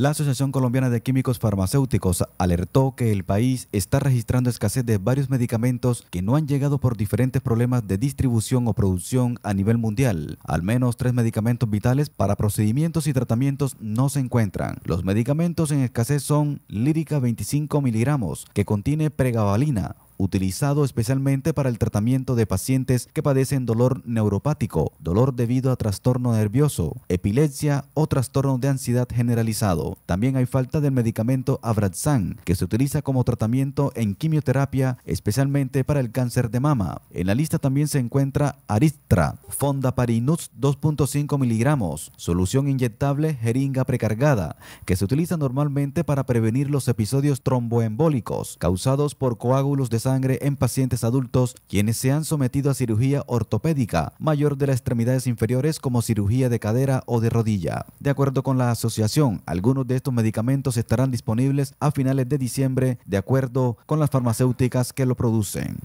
La Asociación Colombiana de Químicos Farmacéuticos alertó que el país está registrando escasez de varios medicamentos que no han llegado por diferentes problemas de distribución o producción a nivel mundial. Al menos tres medicamentos vitales para procedimientos y tratamientos no se encuentran. Los medicamentos en escasez son lírica 25 miligramos, que contiene pregabalina, utilizado especialmente para el tratamiento de pacientes que padecen dolor neuropático, dolor debido a trastorno nervioso, epilepsia o trastorno de ansiedad generalizado. También hay falta del medicamento Abraxan, que se utiliza como tratamiento en quimioterapia, especialmente para el cáncer de mama. En la lista también se encuentra Aristra, Fondaparinux 2.5 miligramos, solución inyectable jeringa precargada, que se utiliza normalmente para prevenir los episodios tromboembólicos causados por coágulos de sangre en pacientes adultos quienes se han sometido a cirugía ortopédica mayor de las extremidades inferiores como cirugía de cadera o de rodilla. De acuerdo con la asociación, algunos de estos medicamentos estarán disponibles a finales de diciembre de acuerdo con las farmacéuticas que lo producen.